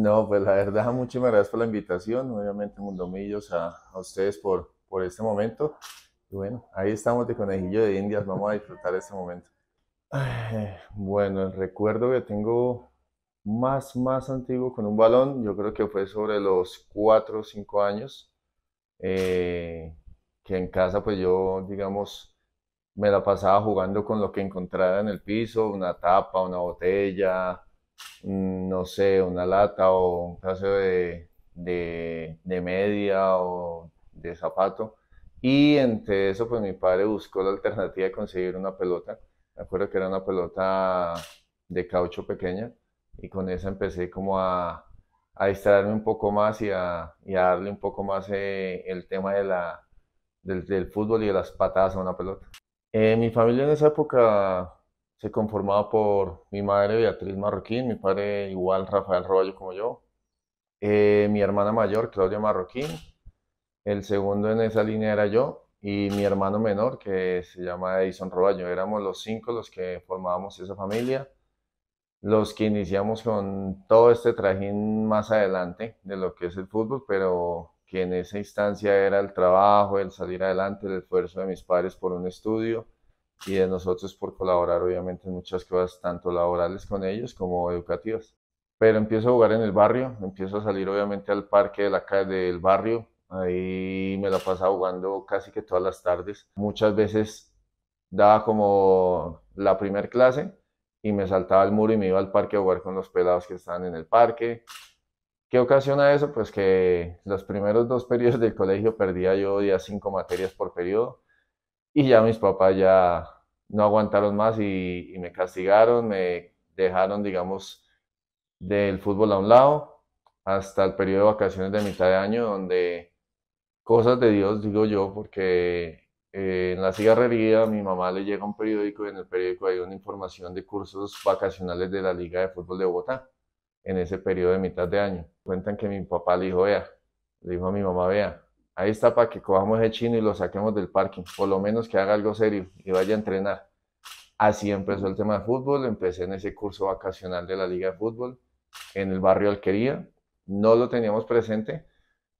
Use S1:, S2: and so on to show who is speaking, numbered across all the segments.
S1: No, pues la verdad, muchísimas gracias por la invitación, obviamente Mundomillos, a, a ustedes por, por este momento. Y bueno, ahí estamos de conejillo de indias, vamos a disfrutar este momento. Bueno, el recuerdo que tengo más, más antiguo con un balón, yo creo que fue sobre los 4 o 5 años, eh, que en casa pues yo, digamos, me la pasaba jugando con lo que encontraba en el piso, una tapa, una botella, no sé, una lata o un caso de, media o de zapato. Y entre eso, pues mi padre buscó la alternativa de conseguir una pelota. Me acuerdo que era una pelota de caucho pequeña y con esa empecé como a, a distraerme un poco más y a, y darle un poco más eh, el tema de la, del, fútbol y de las patadas a una pelota. Eh, mi familia en esa época se conformaba por mi madre Beatriz Marroquín, mi padre igual Rafael Roballo como yo, eh, mi hermana mayor Claudia Marroquín, el segundo en esa línea era yo y mi hermano menor que se llama Edison Roballo. Éramos los cinco los que formábamos esa familia, los que iniciamos con todo este trajín más adelante de lo que es el fútbol, pero que en esa instancia era el trabajo, el salir adelante, el esfuerzo de mis padres por un estudio y de nosotros por colaborar obviamente en muchas cosas, tanto laborales con ellos como educativas. Pero empiezo a jugar en el barrio, empiezo a salir obviamente al parque de la calle del barrio, ahí me la pasaba jugando casi que todas las tardes. Muchas veces daba como la primer clase y me saltaba el muro y me iba al parque a jugar con los pelados que estaban en el parque. ¿Qué ocasiona eso? Pues que los primeros dos periodos del colegio perdía yo ya cinco materias por periodo y ya mis papás ya no aguantaron más y, me castigaron, me dejaron, digamos, del fútbol a un lado hasta el periodo de vacaciones de mitad de año donde cosas de Dios, digo yo, porque eh, en la cigarrería mi mamá le llega un periódico y en el periódico hay una información de cursos vacacionales de la Liga de Fútbol de Bogotá en ese periodo de mitad de año. Cuentan que mi papá le dijo, vea, le dijo a mi mamá, vea, Ahí está para que cojamos el chino y lo saquemos del parking, por lo menos que haga algo serio y vaya a entrenar. Así empezó el tema de fútbol, empecé en ese curso vacacional de la Liga de Fútbol en el barrio Alquería. No lo teníamos presente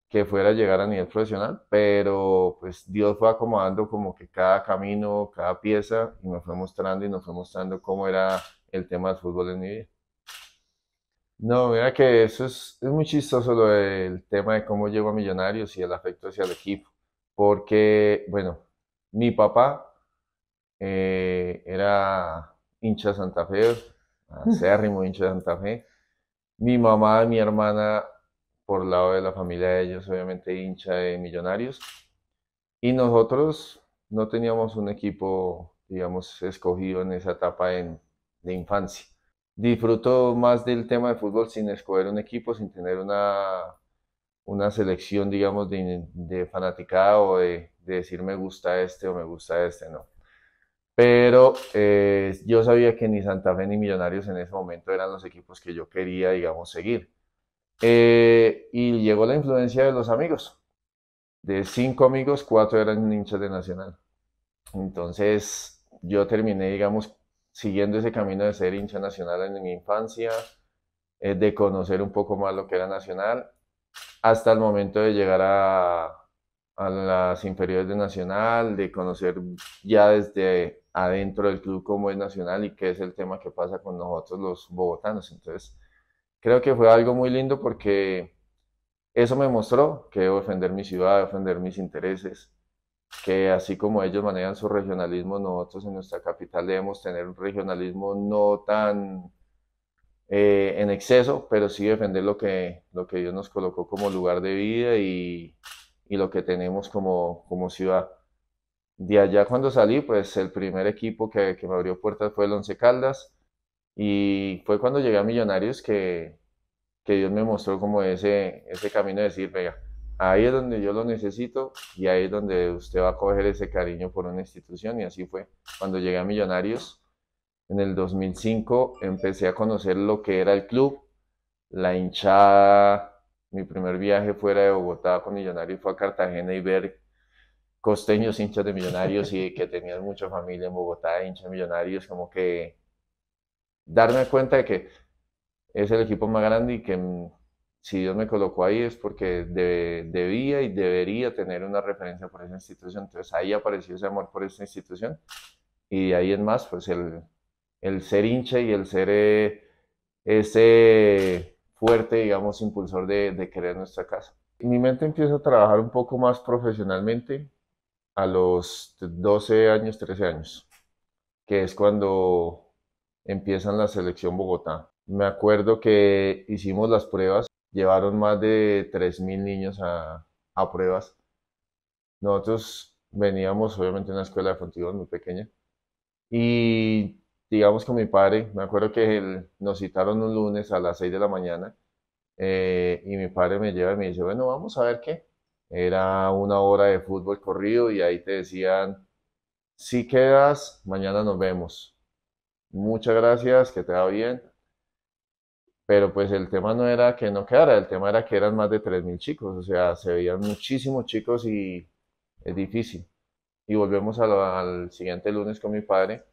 S1: que fuera a llegar a nivel profesional, pero pues Dios fue acomodando como que cada camino, cada pieza, y me fue mostrando y nos fue mostrando cómo era el tema del fútbol en mi vida. No, mira que eso es, muy chistoso lo del tema de cómo llego a Millonarios y el afecto hacia el equipo. Porque, bueno, mi papá eh, era hincha de Santa Fe, acérrimo hincha de Santa Fe. Mi mamá, y mi hermana, por lado de la familia de ellos, obviamente hincha de Millonarios. Y nosotros no teníamos un equipo, digamos, escogido en esa etapa de infancia disfruto más del tema de fútbol sin escoger un equipo, sin tener una, una selección, digamos, de, de fanaticada o de, decir me gusta este o me gusta este, no. Pero eh, yo sabía que ni Santa Fe ni Millonarios en ese momento eran los equipos que yo quería, digamos, seguir. Eh, y llegó la influencia de los amigos. De cinco amigos, cuatro eran hinchas de Nacional. Entonces yo terminé, digamos, siguiendo ese camino de ser hincha nacional en mi infancia, eh, de conocer un poco más lo que era nacional, hasta el momento de llegar a, a las inferiores de Nacional, de conocer ya desde adentro del club cómo es Nacional y qué es el tema que pasa con nosotros los bogotanos. Entonces, creo que fue algo muy lindo porque eso me mostró que debo defender mi ciudad, defender mis intereses, que así como ellos manejan su regionalismo, nosotros en nuestra capital debemos tener un regionalismo no tan eh, en exceso, pero sí defender lo que, lo que Dios nos colocó como lugar de vida y, y lo que tenemos como, como ciudad. De allá cuando salí, pues el primer equipo que, que me abrió puertas fue el Once Caldas y fue cuando llegué a Millonarios que, que Dios me mostró como ese, ese camino de decir, venga, Ahí es donde yo lo necesito y ahí es donde usted va a coger ese cariño por una institución y así fue. Cuando llegué a Millonarios en el 2005 empecé a conocer lo que era el club, la hinchada. Mi primer viaje fuera de Bogotá con Millonarios fue a Cartagena y ver costeños hinchas de Millonarios y que tenían mucha familia en Bogotá, hinchas de Millonarios, como que darme cuenta de que es el equipo más grande y que si Dios me colocó ahí es porque debía y debería tener una referencia por esa institución. Entonces ahí apareció ese amor por esa institución y ahí es más, pues el, ser hincha y el ser eh, ese fuerte, digamos, impulsor de, de, querer nuestra casa. Mi mente empieza a trabajar un poco más profesionalmente a los 12 años, 13 años, que es cuando empiezan la selección Bogotá. Me acuerdo que hicimos las pruebas llevaron más de 3.000 niños a, pruebas. Nosotros veníamos, obviamente, de una escuela de fontigón muy pequeña. Y digamos con mi padre, me acuerdo que nos citaron un lunes a las 6 de la mañana. Eh, y mi padre me lleva y me dice, bueno, vamos a ver qué. Era una hora de fútbol corrido y ahí te decían, si quedas, mañana nos vemos. Muchas gracias, que te va bien pero pues el tema no era que no quedara, el tema era que eran más de 3.000 chicos, o sea, se veían muchísimos chicos y es difícil. Y volvemos al siguiente lunes con mi padre.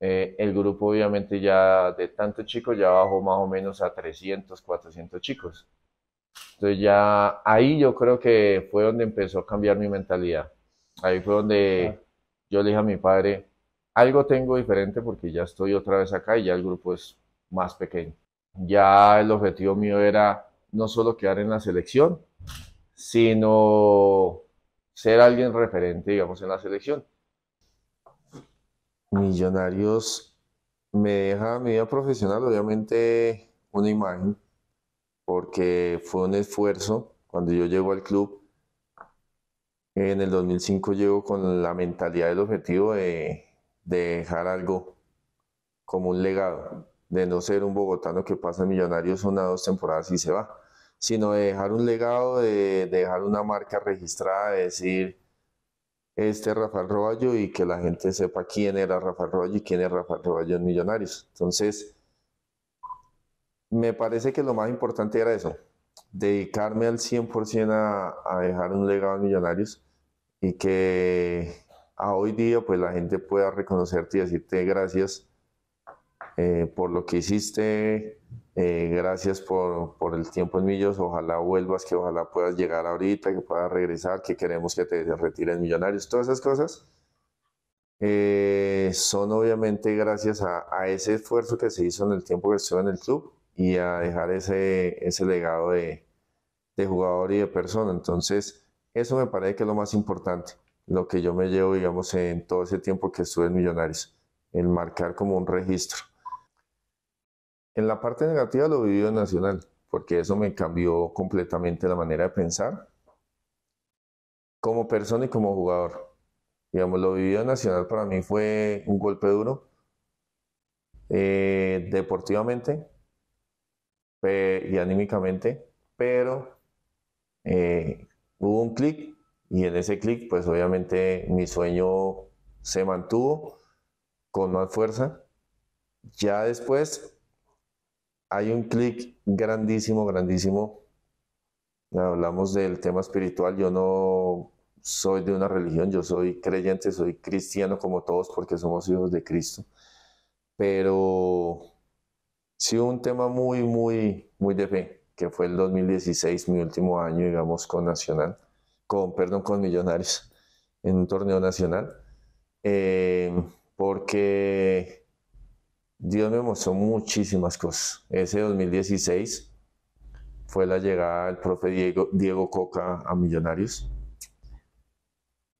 S1: Eh, el grupo obviamente ya de tantos chicos ya bajó más o menos a 300, 400 chicos. Entonces ya ahí yo creo que fue donde empezó a cambiar mi mentalidad. Ahí fue donde yo le dije a mi padre, algo tengo diferente porque ya estoy otra vez acá y ya el grupo es más pequeño ya el objetivo mío era no solo quedar en la selección, sino ser alguien referente, digamos, en la selección. Millonarios me deja mi vida profesional, obviamente, una imagen, porque fue un esfuerzo cuando yo llego al club. En el 2005 llego con la mentalidad del objetivo de dejar algo como un legado de no ser un bogotano que pasa millonarios una o dos temporadas y se va, sino de dejar un legado, de, dejar una marca registrada, de decir, este Rafael Roballo y que la gente sepa quién era Rafael Roballo y quién es Rafael Roballo en Millonarios. Entonces, me parece que lo más importante era eso, dedicarme al 100% a, a, dejar un legado en Millonarios y que a hoy día pues la gente pueda reconocerte y decirte gracias eh, por lo que hiciste, eh, gracias por, el tiempo en Millos, ojalá vuelvas, que ojalá puedas llegar ahorita, que puedas regresar, que queremos que te retires millonarios, todas esas cosas. Eh, son obviamente gracias a, ese esfuerzo que se hizo en el tiempo que estuve en el club y a dejar ese, ese legado de, de jugador y de persona. Entonces, eso me parece que es lo más importante, lo que yo me llevo, digamos, en todo ese tiempo que estuve en Millonarios, el marcar como un registro. En la parte negativa lo vivido en Nacional, porque eso me cambió completamente la manera de pensar como persona y como jugador. Digamos, lo vivido en Nacional para mí fue un golpe duro eh, deportivamente y anímicamente, pero eh, hubo un clic y en ese clic, pues obviamente mi sueño se mantuvo con más fuerza. Ya después hay un clic grandísimo, grandísimo. Hablamos del tema espiritual. Yo no soy de una religión, yo soy creyente, soy cristiano como todos porque somos hijos de Cristo. Pero sí un tema muy, muy, muy de fe, que fue el 2016, mi último año, digamos, con Nacional, con, perdón, con Millonarios, en un torneo nacional. Eh, porque Dios me mostró muchísimas cosas. Ese 2016 fue la llegada del profe Diego, Diego Coca a Millonarios.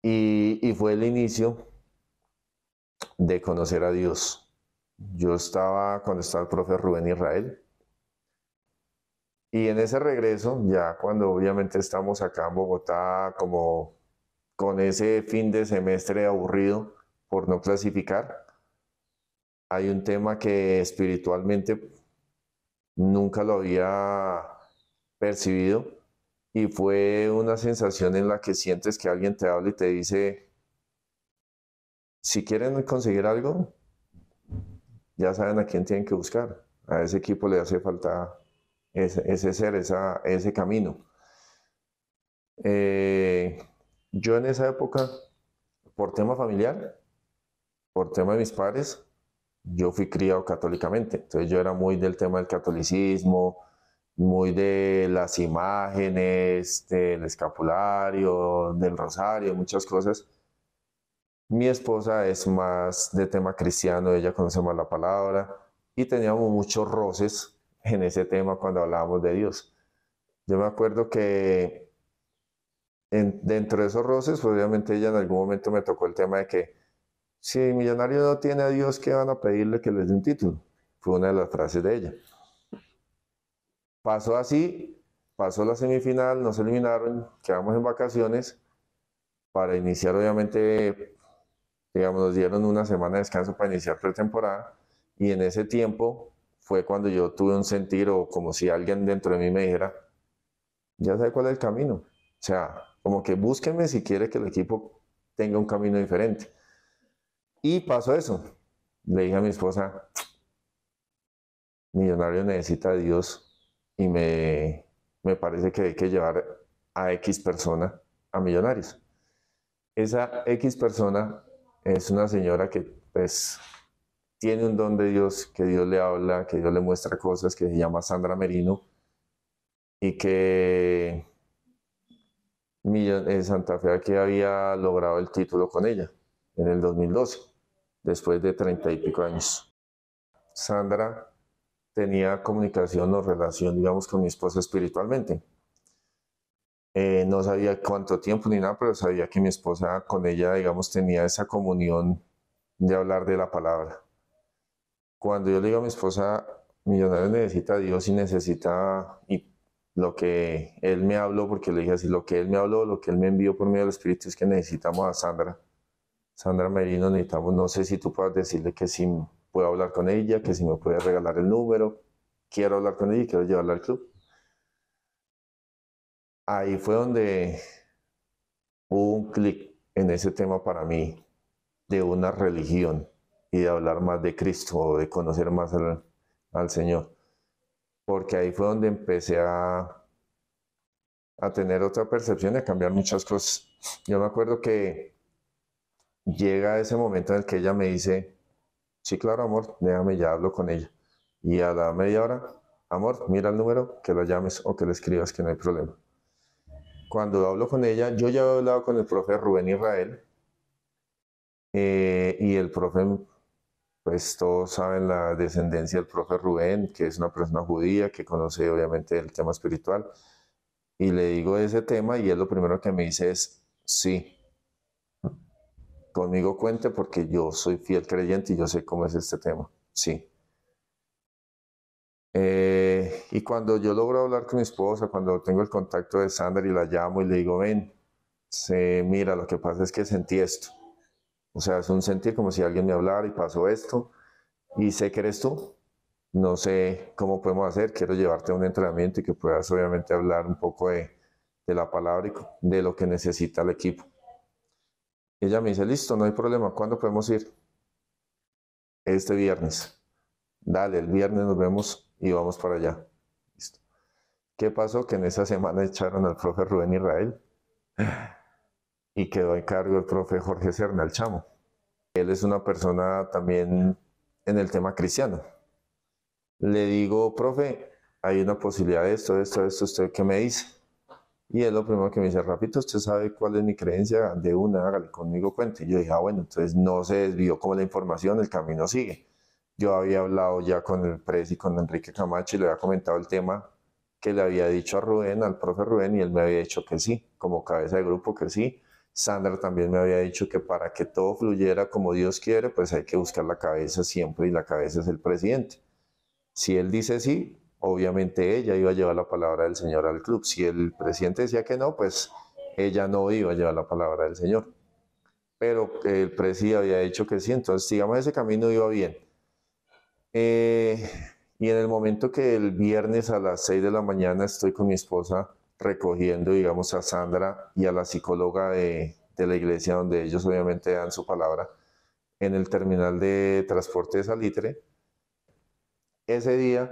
S1: Y, y, fue el inicio de conocer a Dios. Yo estaba cuando estaba el profe Rubén Israel. Y en ese regreso, ya cuando obviamente estamos acá en Bogotá, como con ese fin de semestre aburrido por no clasificar, hay un tema que espiritualmente nunca lo había percibido y fue una sensación en la que sientes que alguien te habla y te dice, si quieren conseguir algo, ya saben a quién tienen que buscar. A ese equipo le hace falta ese, ser, ese camino. Eh, yo en esa época, por tema familiar, por tema de mis padres, yo fui criado católicamente, entonces yo era muy del tema del catolicismo, muy de las imágenes, del escapulario, del rosario, muchas cosas. Mi esposa es más de tema cristiano, ella conoce más la palabra y teníamos muchos roces en ese tema cuando hablábamos de Dios. Yo me acuerdo que dentro de esos roces, pues obviamente ella en algún momento me tocó el tema de que si Millonario no tiene a Dios, ¿qué van a pedirle que les dé un título? Fue una de las frases de ella. Pasó así, pasó la semifinal, nos eliminaron, quedamos en vacaciones para iniciar, obviamente, digamos, nos dieron una semana de descanso para iniciar pretemporada y en ese tiempo fue cuando yo tuve un sentir o como si alguien dentro de mí me dijera, ya sé cuál es el camino. O sea, como que búsquenme si quiere que el equipo tenga un camino diferente. Y pasó eso. Le dije a mi esposa, Millonario necesita a Dios y me, parece que hay que llevar a X persona a Millonarios. Esa X persona es una señora que pues tiene un don de Dios, que Dios le habla, que Dios le muestra cosas, que se llama Sandra Merino y que eh, Santa Fe aquí había logrado el título con ella en el 2012 después de treinta y pico años. Sandra tenía comunicación o relación, digamos, con mi esposa espiritualmente. Eh, no sabía cuánto tiempo ni nada, pero sabía que mi esposa con ella, digamos, tenía esa comunión de hablar de la palabra. Cuando yo le digo a mi esposa, millonario necesita a Dios y necesita y lo que Él me habló, porque le dije así, lo que Él me habló, lo que Él me envió por medio del Espíritu es que necesitamos a Sandra Sandra Merino, no sé si tú puedas decirle que si puedo hablar con ella, que si me puede regalar el número, quiero hablar con ella y quiero llevarla al club. Ahí fue donde hubo un clic en ese tema para mí de una religión y de hablar más de Cristo, de conocer más al, Señor. Porque ahí fue donde empecé a, a tener otra percepción y a cambiar muchas cosas. Yo me acuerdo que llega ese momento en el que ella me dice, sí, claro, amor, déjame, ya hablo con ella. Y a la media hora, amor, mira el número, que la llames o que le escribas, que no hay problema. Cuando hablo con ella, yo ya he hablado con el profe Rubén Israel eh, y el profe, pues todos saben la descendencia del profe Rubén, que es una persona judía, que conoce obviamente el tema espiritual. Y le digo ese tema y él lo primero que me dice es, sí, Conmigo cuente porque yo soy fiel creyente y yo sé cómo es este tema. Sí. Eh, y cuando yo logro hablar con mi esposa, cuando tengo el contacto de Sandra y la llamo y le digo, ven, se, mira, lo que pasa es que sentí esto. O sea, es un sentir como si alguien me hablara y pasó esto y sé que eres tú. No sé cómo podemos hacer, quiero llevarte a un entrenamiento y que puedas obviamente hablar un poco de, de la palabra y de lo que necesita el equipo ella me dice, listo, no hay problema, ¿cuándo podemos ir? Este viernes. Dale, el viernes nos vemos y vamos para allá. Listo. ¿Qué pasó? Que en esa semana echaron al profe Rubén Israel y quedó en cargo el profe Jorge Cerna, el chamo. Él es una persona también en el tema cristiano. Le digo, profe, hay una posibilidad de esto, de esto, de esto, ¿usted qué me dice? Y es lo primero que me dice, rápido usted sabe cuál es mi creencia, de una, hágale conmigo cuente. Y yo dije, ah, bueno, entonces no se desvió como la información, el camino sigue. Yo había hablado ya con el pres y con Enrique Camacho y le había comentado el tema que le había dicho a Rubén, al profe Rubén, y él me había dicho que sí, como cabeza de grupo que sí. Sandra también me había dicho que para que todo fluyera como Dios quiere, pues hay que buscar la cabeza siempre y la cabeza es el presidente. Si él dice sí, obviamente ella iba a llevar la palabra del Señor al club. Si el presidente decía que no, pues ella no iba a llevar la palabra del Señor. Pero el presidente había dicho que sí, entonces digamos ese camino iba bien. Eh, y en el momento que el viernes a las 6 de la mañana estoy con mi esposa recogiendo, digamos, a Sandra y a la psicóloga de, de la iglesia donde ellos obviamente dan su palabra en el terminal de transporte de Salitre. Ese día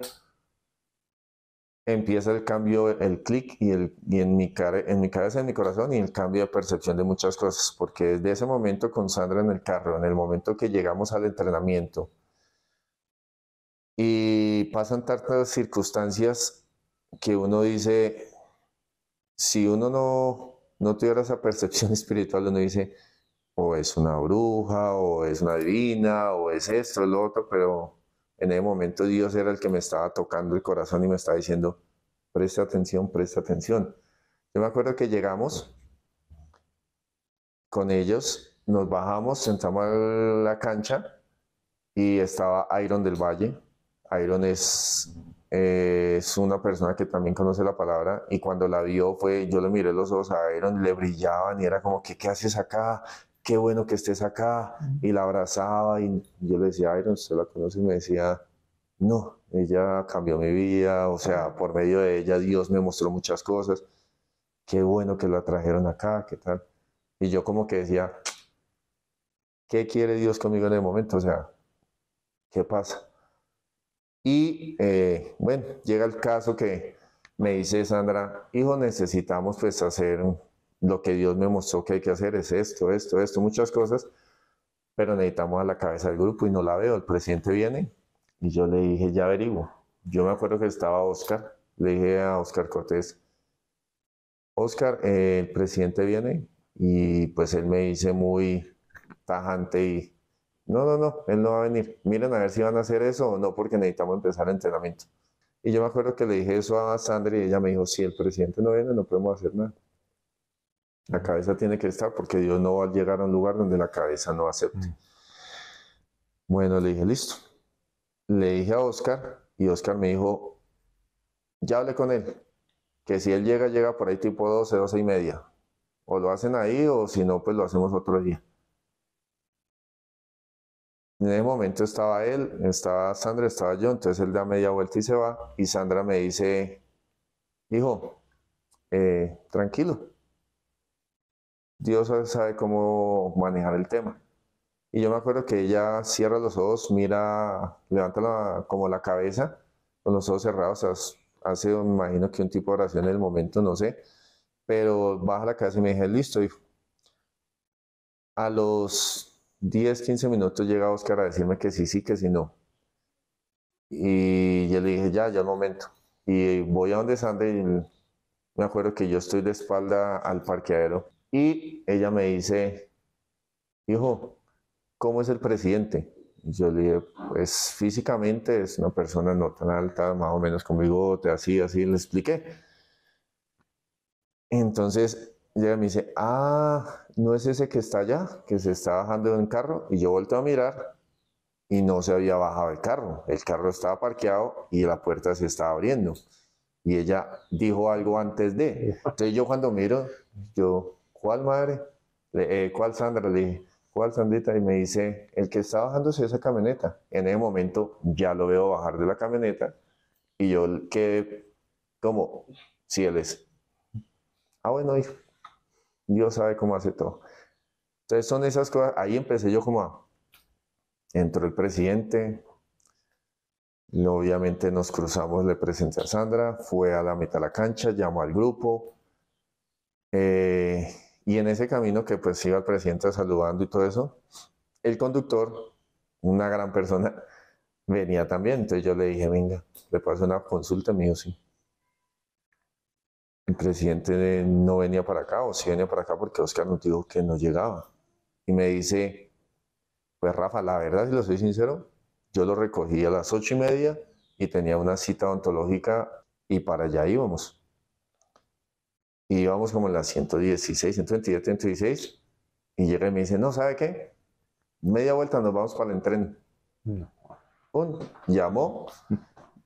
S1: empieza el cambio, el clic y, en, mi en mi cabeza, en mi corazón y el cambio de percepción de muchas cosas, porque desde ese momento con Sandra en el carro, en el momento que llegamos al entrenamiento y pasan tantas circunstancias que uno dice, si uno no, no tuviera esa percepción espiritual, uno dice, o es una bruja, o es una divina, o es esto, o lo otro, pero en ese momento Dios era el que me estaba tocando el corazón y me estaba diciendo, presta atención, presta atención. Yo me acuerdo que llegamos con ellos, nos bajamos, sentamos a la cancha y estaba Iron del Valle. Iron es, eh, es una persona que también conoce la palabra y cuando la vio fue, yo le miré los ojos a Iron, le brillaban y era como, ¿qué, qué haces acá? qué bueno que estés acá. Y la abrazaba y yo le decía, Iron, usted la conoce y me decía, no, ella cambió mi vida, o sea, por medio de ella Dios me mostró muchas cosas. Qué bueno que la trajeron acá, qué tal. Y yo como que decía, ¿qué quiere Dios conmigo en el momento? O sea, ¿qué pasa? Y eh, bueno, llega el caso que me dice Sandra, hijo, necesitamos pues hacer lo que Dios me mostró que hay que hacer es esto, esto, esto, muchas cosas, pero necesitamos a la cabeza del grupo y no la veo. El presidente viene y yo le dije, ya averiguo. Yo me acuerdo que estaba Oscar, le dije a Oscar Cortés, Oscar, eh, el presidente viene y pues él me dice muy tajante y no, no, no, él no va a venir. Miren a ver si van a hacer eso o no, porque necesitamos empezar el entrenamiento. Y yo me acuerdo que le dije eso a Sandra y ella me dijo, si el presidente no viene, no podemos hacer nada. La cabeza tiene que estar porque Dios no va a llegar a un lugar donde la cabeza no acepte. Mm. Bueno, le dije, listo. Le dije a Oscar y Oscar me dijo, ya hablé con él, que si él llega, llega por ahí tipo 12, 12 y media. O lo hacen ahí o si no, pues lo hacemos otro día. En ese momento estaba él, estaba Sandra, estaba yo, entonces él da media vuelta y se va. Y Sandra me dice, hijo, eh, tranquilo, Dios sabe cómo manejar el tema. Y yo me acuerdo que ella cierra los ojos, mira, levanta como la cabeza, con los ojos cerrados, hace, me imagino que un tipo de oración en el momento, no sé, pero baja la cabeza y me dice, listo. a los 10, 15 minutos llega Oscar a decirme que sí, sí, que sí, no. Y yo le dije, ya, ya el momento. Y voy a donde Sandra y me acuerdo que yo estoy de espalda al parqueadero y ella me dice, hijo, ¿cómo es el presidente? yo le dije, pues físicamente es una persona no tan alta, más o menos con bigote, así, así, le expliqué. Entonces ella me dice, ah, ¿no es ese que está allá, que se está bajando de un carro? Y yo vuelto a mirar y no se había bajado el carro. El carro estaba parqueado y la puerta se estaba abriendo. Y ella dijo algo antes de. Entonces yo cuando miro, yo ¿cuál madre? Eh, ¿Cuál Sandra? Le dije, ¿cuál Sandita? Y me dice, el que está bajándose de esa camioneta. En ese momento ya lo veo bajar de la camioneta y yo quedé como, si él es. Ah, bueno, hijo, Dios sabe cómo hace todo. Entonces son esas cosas, ahí empecé yo como a, entró el presidente, obviamente nos cruzamos, le presenté a Sandra, fue a la mitad de la cancha, llamó al grupo. Eh, y en ese camino que pues iba el presidente saludando y todo eso, el conductor, una gran persona, venía también. Entonces yo le dije, venga, le paso una consulta, me dijo, sí. El presidente no venía para acá, o sí venía para acá porque Oscar nos dijo que no llegaba. Y me dice, pues Rafa, la verdad, si lo soy sincero, yo lo recogí a las ocho y media y tenía una cita odontológica y para allá íbamos. Y vamos como en las 116, 127, 116. Y llega y me dice, no, ¿sabe qué? Media vuelta nos vamos para el entreno. Un, llamó,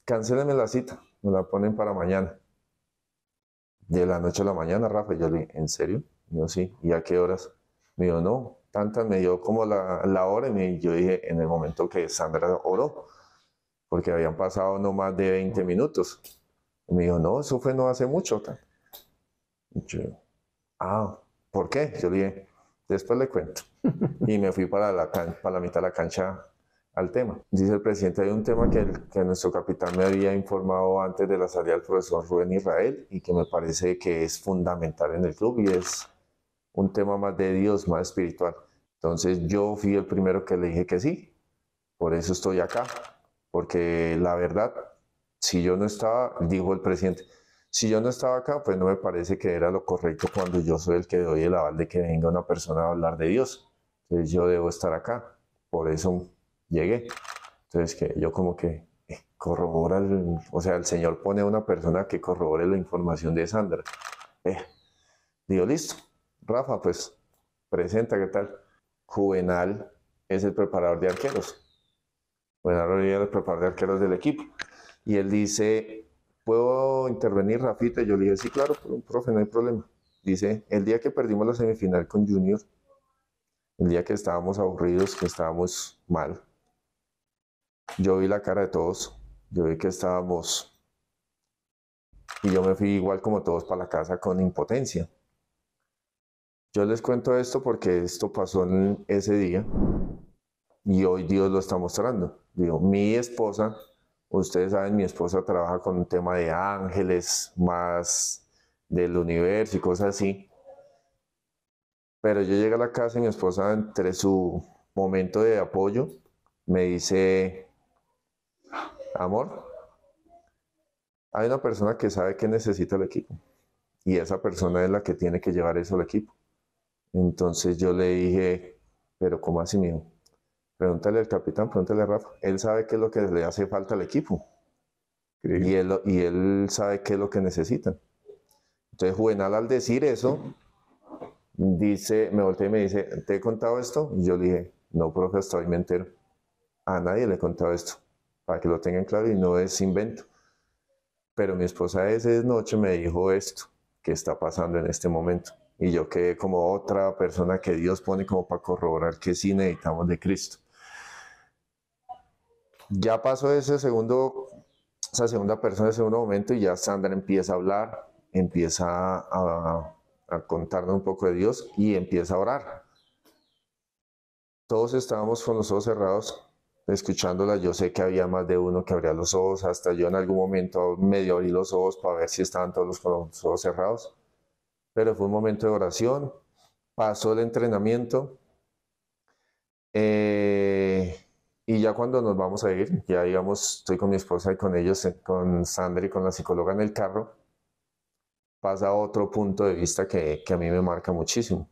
S1: cancéleme la cita, me la ponen para mañana. De la noche a la mañana, Rafa. yo le dije, ¿en serio? Y yo sí, ¿y a qué horas? Me dijo, no, tantas, me dio como la, hora. Y yo dije, en el momento que Sandra oró, porque habían pasado no más de 20 minutos. me dijo, no, eso fue no hace mucho. Yo, ah, ¿por qué? Yo le dije, después le cuento. Y me fui para la, para la mitad de la cancha al tema. Dice el presidente, hay un tema que, que, nuestro capitán me había informado antes de la salida del profesor Rubén Israel y que me parece que es fundamental en el club y es un tema más de Dios, más espiritual. Entonces yo fui el primero que le dije que sí, por eso estoy acá, porque la verdad, si yo no estaba, dijo el presidente, si yo no estaba acá, pues no me parece que era lo correcto cuando yo soy el que doy el aval de que venga una persona a hablar de Dios. Entonces yo debo estar acá. Por eso llegué. Entonces que yo como que eh, corrobora, o sea, el Señor pone a una persona que corrobore la información de Sandra. Eh, digo, listo. Rafa, pues presenta, ¿qué tal? Juvenal es el preparador de arqueros. Juvenal es el preparador de arqueros del equipo. Y él dice, ¿puedo intervenir, Rafita? yo le dije, sí, claro, profe, no hay problema. Dice, el día que perdimos la semifinal con Junior, el día que estábamos aburridos, que estábamos mal, yo vi la cara de todos, yo vi que estábamos... Y yo me fui igual como todos para la casa con impotencia. Yo les cuento esto porque esto pasó en ese día y hoy Dios lo está mostrando. Digo, mi esposa Ustedes saben, mi esposa trabaja con un tema de ángeles, más del universo y cosas así. Pero yo llegué a la casa y mi esposa, entre su momento de apoyo, me dice, amor, hay una persona que sabe que necesita el equipo. Y esa persona es la que tiene que llevar eso al equipo. Entonces yo le dije, pero ¿cómo así, hijo? Pregúntale al capitán, pregúntale a Rafa. Él sabe qué es lo que le hace falta al equipo. Y él, y él sabe qué es lo que necesitan. Entonces, Juvenal, al decir eso, dice, me volteé y me dice: ¿Te he contado esto? Y yo le dije: No, profe, hasta hoy me entero. A nadie le he contado esto, para que lo tengan claro y no es invento. Pero mi esposa esa noche me dijo esto que está pasando en este momento. Y yo quedé como otra persona que Dios pone como para corroborar que sí necesitamos de Cristo. Ya pasó ese segundo, esa segunda persona, ese segundo momento y ya Sandra empieza a hablar, empieza a, a contarnos un poco de Dios y empieza a orar. Todos estábamos con los ojos cerrados escuchándola, yo sé que había más de uno que abría los ojos, hasta yo en algún momento medio abrí los ojos para ver si estaban todos con los ojos cerrados, pero fue un momento de oración, pasó el entrenamiento, eh, y ya cuando nos vamos a ir, ya digamos, estoy con mi esposa y con ellos, eh, con Sandra y con la psicóloga en el carro, pasa otro punto de vista que, a mí me marca muchísimo.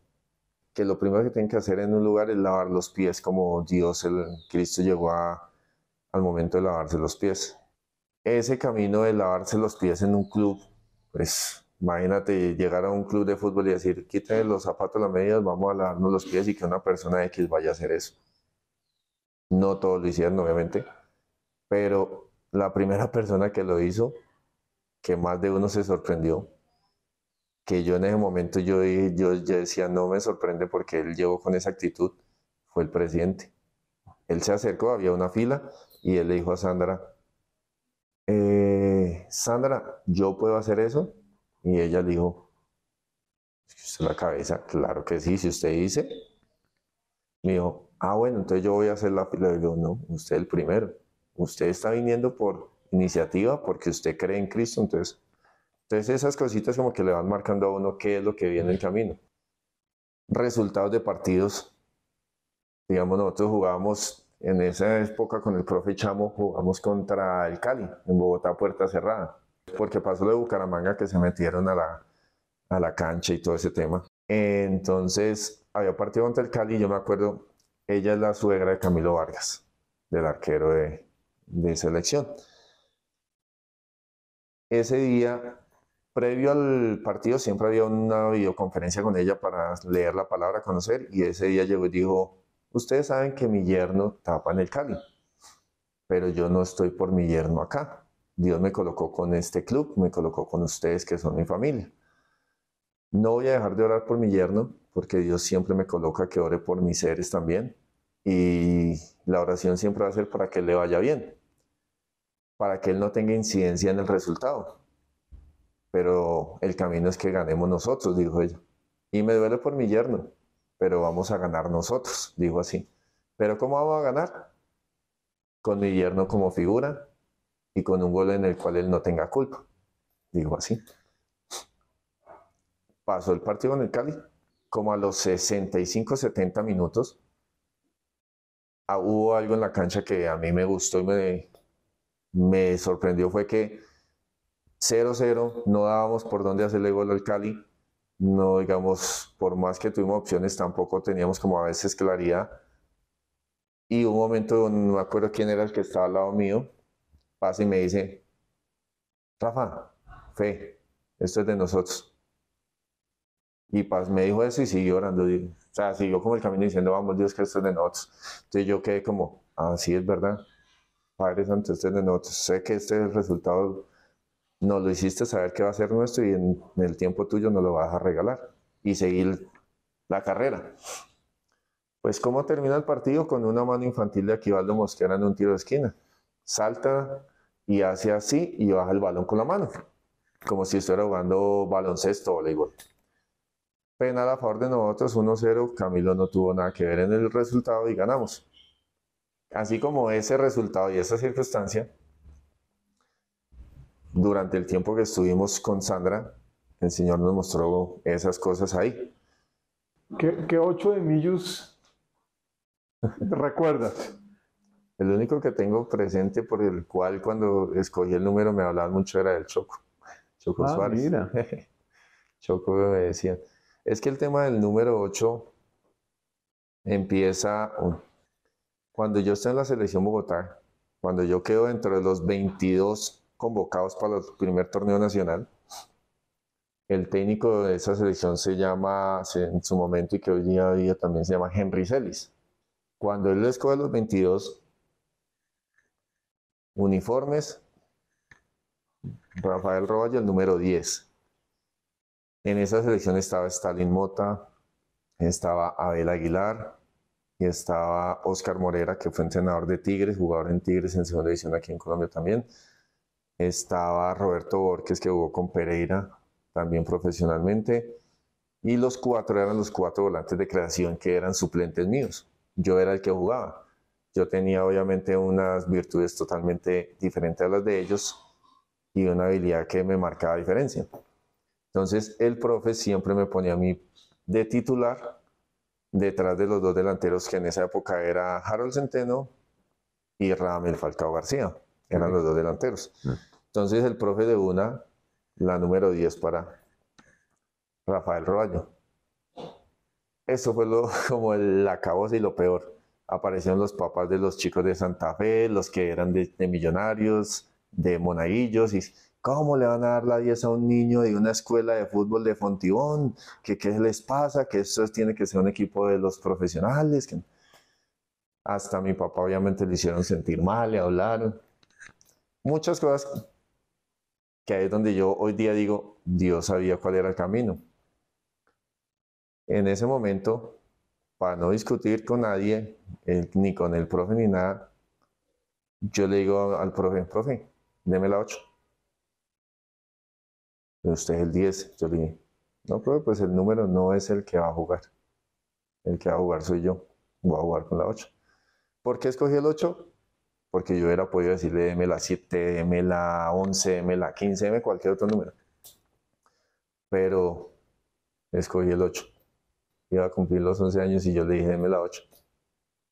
S1: Que lo primero que tienen que hacer en un lugar es lavar los pies, como Dios, el Cristo llegó a, al momento de lavarse los pies. Ese camino de lavarse los pies en un club, pues imagínate llegar a un club de fútbol y decir, quítate los zapatos, las medias, vamos a lavarnos los pies y que una persona X vaya a hacer eso no todos lo hicieron, obviamente, pero la primera persona que lo hizo, que más de uno se sorprendió, que yo en ese momento yo, yo, decía, no me sorprende porque él llegó con esa actitud, fue el presidente. Él se acercó, había una fila y él le dijo a Sandra, eh, Sandra, ¿yo puedo hacer eso? Y ella le dijo, ¿usted la cabeza? Claro que sí, si usted dice. Me dijo, ah, bueno, entonces yo voy a hacer la fila. Le digo, no, usted el primero. Usted está viniendo por iniciativa porque usted cree en Cristo. Entonces, entonces esas cositas como que le van marcando a uno qué es lo que viene en el camino. Resultados de partidos. Digamos, nosotros jugábamos en esa época con el profe Chamo, jugamos contra el Cali, en Bogotá, puerta cerrada. Porque pasó lo de Bucaramanga que se metieron a la, a la cancha y todo ese tema. Entonces, había partido contra el Cali, yo me acuerdo, ella es la suegra de Camilo Vargas, del arquero de, selección. Ese día, previo al partido, siempre había una videoconferencia con ella para leer la palabra, conocer, y ese día llegó y dijo, ustedes saben que mi yerno tapa en el Cali, pero yo no estoy por mi yerno acá. Dios me colocó con este club, me colocó con ustedes que son mi familia. No voy a dejar de orar por mi yerno, porque Dios siempre me coloca que ore por mis seres también. Y la oración siempre va a ser para que Él le vaya bien, para que Él no tenga incidencia en el resultado. Pero el camino es que ganemos nosotros, dijo ella. Y me duele por mi yerno, pero vamos a ganar nosotros, dijo así. Pero ¿cómo vamos a ganar? Con mi yerno como figura y con un gol en el cual Él no tenga culpa, dijo así. Pasó el partido en el Cali, como a los 65, 70 minutos, ah, hubo algo en la cancha que a mí me gustó y me, me sorprendió, fue que 0-0, no dábamos por dónde hacerle gol al Cali, no digamos, por más que tuvimos opciones, tampoco teníamos como a veces claridad. Y un momento, no me acuerdo quién era el que estaba al lado mío, pasa y me dice, Rafa, fe, esto es de nosotros. Y Paz me dijo eso y siguió orando. o sea, siguió como el camino diciendo, vamos, Dios, que esto es de nosotros. Entonces yo quedé como, ah, es verdad. Padre Santo, esto es de nosotros. Sé que este es el resultado. Nos lo hiciste saber que va a ser nuestro y en, el tiempo tuyo nos lo vas a regalar. Y seguir la carrera. Pues cómo termina el partido con una mano infantil de Aquivaldo Mosquera en un tiro de esquina. Salta y hace así y baja el balón con la mano, como si estuviera jugando baloncesto o voleibol penal a favor de nosotros, 1-0, Camilo no tuvo nada que ver en el resultado y ganamos. Así como ese resultado y esa circunstancia, durante el tiempo que estuvimos con Sandra, el Señor nos mostró esas cosas ahí. ¿Qué, qué ocho de millos recuerdas? El único que tengo presente por el cual cuando escogí el número me hablaban mucho era del Choco. Choco ah, Suárez. Choco me decía es que el tema del número 8 empieza cuando yo estoy en la selección Bogotá, cuando yo quedo dentro de los 22 convocados para el primer torneo nacional. El técnico de esa selección se llama, en su momento y que hoy día, también se llama Henry Celis. Cuando él escoge los 22 uniformes, Rafael Roa el número 10. En esa selección estaba Stalin Mota, estaba Abel Aguilar y estaba Óscar Morera, que fue entrenador de Tigres, jugador en Tigres en segunda división aquí en Colombia también. Estaba Roberto Borges, que jugó con Pereira también profesionalmente. Y los cuatro eran los cuatro volantes de creación que eran suplentes míos. Yo era el que jugaba. Yo tenía obviamente unas virtudes totalmente diferentes a las de ellos y una habilidad que me marcaba diferencia. Entonces, el profe siempre me ponía a mí de titular detrás de los dos delanteros que en esa época era Harold Centeno y Ramel Falcao García. Eran los dos delanteros. Mm. Entonces, el profe de una, la número 10 para Rafael Roaño. Eso fue lo, como el acabose y lo peor. Aparecieron los papás de los chicos de Santa Fe, los que eran de, millonarios, de monaguillos, y ¿Cómo le van a dar la 10 a un niño de una escuela de fútbol de Fontibón? ¿Qué, les pasa? Que eso tiene que ser un equipo de los profesionales. Hasta mi papá obviamente le hicieron sentir mal, le hablaron. Muchas cosas que ahí es donde yo hoy día digo, Dios sabía cuál era el camino. En ese momento, para no discutir con nadie, ni con el profe ni nada, yo le digo al profe, profe, deme la 8 usted es el 10. Yo le dije, no, profe, pues el número no es el que va a jugar. El que va a jugar soy yo. Voy a jugar con la 8. ¿Por qué escogí el 8? Porque yo hubiera podido decirle, deme la 7, deme la 11, deme la 15, deme cualquier otro número. Pero escogí el 8. Iba a cumplir los 11 años y yo le dije, deme la 8.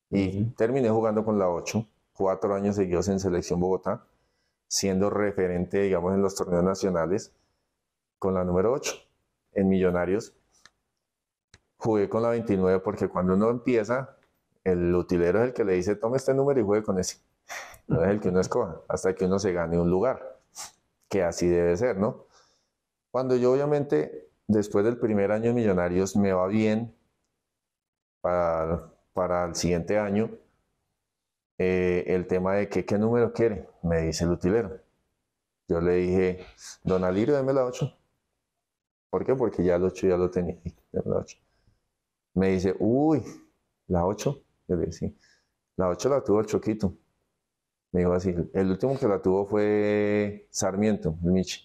S1: Y terminé jugando con la 8, cuatro años seguidos en Selección Bogotá, siendo referente, digamos, en los torneos nacionales con la número 8 en Millonarios. Jugué con la 29 porque cuando uno empieza, el utilero es el que le dice, tome este número y juegue con ese. No es el que uno escoja, hasta que uno se gane un lugar, que así debe ser, ¿no? Cuando yo obviamente, después del primer año en Millonarios, me va bien para, el siguiente año, eh, el tema de que, qué número quiere, me dice el utilero. Yo le dije, don Alirio, deme la 8. ¿Por qué? Porque ya el 8 ya lo tenía. Me dice, uy, la 8. Yo le sí. la 8 la tuvo el Choquito. Me dijo así, el último que la tuvo fue Sarmiento, el Michi.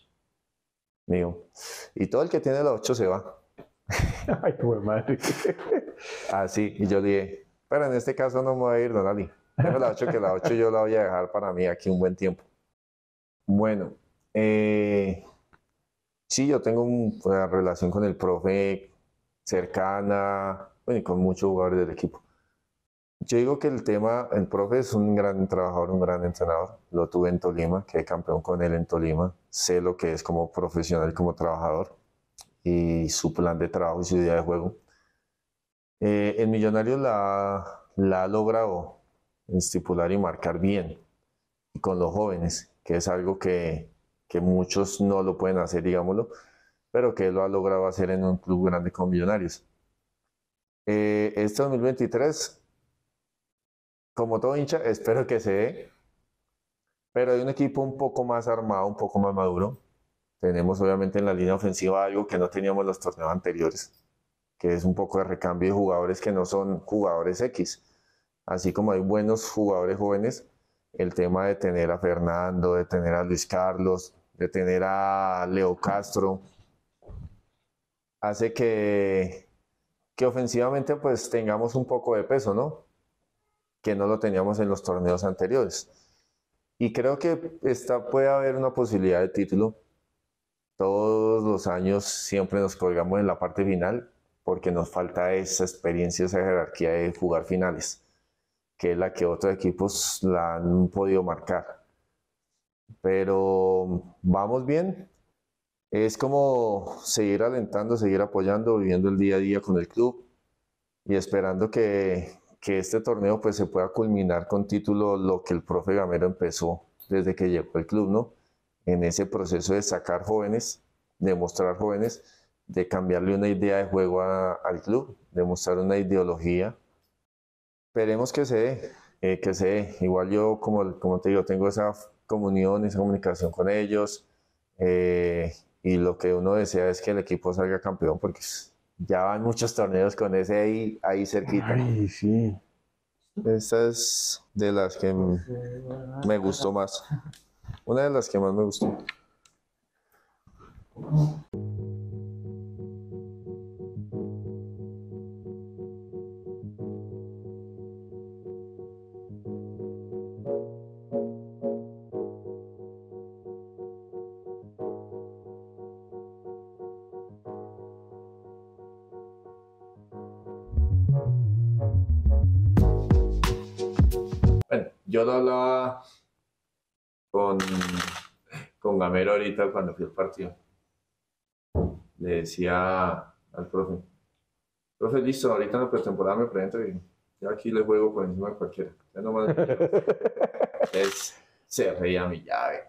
S1: Me dijo, y todo el que tiene la 8 se va. Ay, tu madre. Así, y yo le dije, pero en este caso no me voy a ir, don Ali. la 8 que la 8 yo la voy a dejar para mí aquí un buen tiempo. Bueno, eh, Sí, yo tengo una relación con el profe cercana, bueno, y con muchos jugadores del equipo. Yo digo que el tema, el profe es un gran trabajador, un gran entrenador. Lo tuve en Tolima, quedé campeón con él en Tolima. Sé lo que es como profesional, como trabajador y su plan de trabajo y su idea de juego. el eh, millonario la, la ha logrado estipular y marcar bien con los jóvenes, que es algo que, que muchos no lo pueden hacer, digámoslo, pero que él lo ha logrado hacer en un club grande con Millonarios. Eh, este 2023, como todo hincha, espero que se dé, pero hay un equipo un poco más armado, un poco más maduro. Tenemos obviamente en la línea ofensiva algo que no teníamos en los torneos anteriores, que es un poco de recambio de jugadores que no son jugadores X. Así como hay buenos jugadores jóvenes, el tema de tener a Fernando, de tener a Luis Carlos, de tener a Leo Castro, hace que, que ofensivamente pues tengamos un poco de peso, ¿no? Que no lo teníamos en los torneos anteriores. Y creo que esta puede haber una posibilidad de título. Todos los años siempre nos colgamos en la parte final porque nos falta esa experiencia, esa jerarquía de jugar finales, que es la que otros equipos la han podido marcar pero vamos bien. Es como seguir alentando, seguir apoyando, viviendo el día a día con el club y esperando que, este torneo pues se pueda culminar con título lo que el profe Gamero empezó desde que llegó al club, ¿no? En ese proceso de sacar jóvenes, de mostrar jóvenes, de cambiarle una idea de juego al club, de mostrar una ideología. Esperemos que se eh, que se Igual yo, como, como te digo, tengo esa comunión, esa comunicación con ellos. Eh, y lo que uno desea es que el equipo salga campeón, porque ya van muchos torneos con ese ahí, ahí cerquita. Ay, sí. Esta es de las que me gustó más. Una de las que más me gustó. ahorita cuando fui al partido. Le decía al profe, profe, listo, ahorita en la pretemporada me presento y yo aquí le juego por encima de cualquiera. se reía mi llave.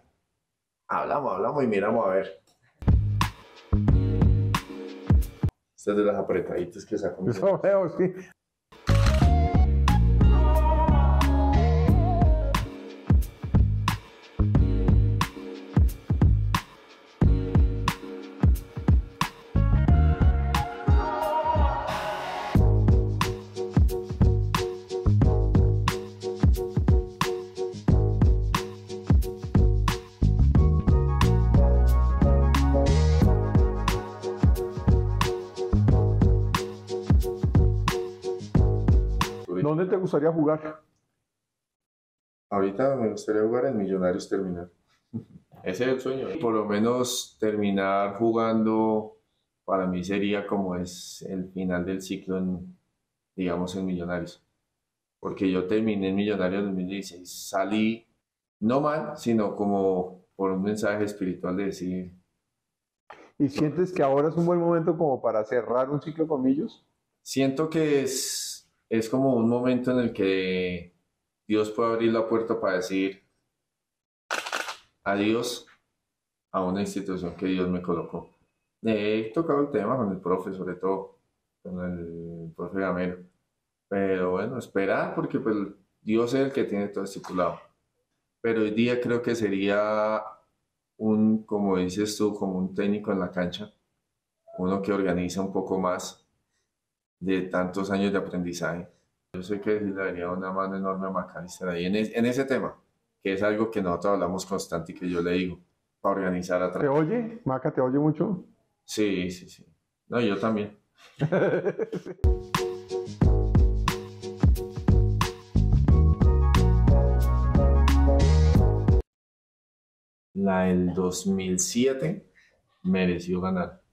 S1: Hablamos, hablamos y miramos a ver. es de las apretaditas que sacó. No, sí. gustaría jugar? Ahorita me gustaría jugar en Millonarios terminar. Ese es el sueño. Por lo menos terminar jugando, para mí sería como es el final del ciclo, en, digamos, en Millonarios. Porque yo terminé en Millonarios en 2016, salí no mal, sino como por un mensaje espiritual de decir. ¿Y sientes que ahora es un buen momento como para cerrar un ciclo con Millos? Siento que es es como un momento en el que Dios puede abrir la puerta para decir adiós a una institución que Dios me colocó. He tocado el tema con el profe, sobre todo, con el profe Gamero. Pero bueno, esperar, porque pues, Dios es el que tiene todo estipulado. Pero hoy día creo que sería un, como dices tú, como un técnico en la cancha, uno que organiza un poco más, de tantos años de aprendizaje. Yo sé que le daría una mano enorme a Maca ahí en, en ese tema, que es algo que nosotros hablamos constante y que yo le digo para organizar atrás. ¿Te oye? Maca, ¿te oye mucho? Sí, sí, sí. No, yo también. La del 2007 mereció ganar.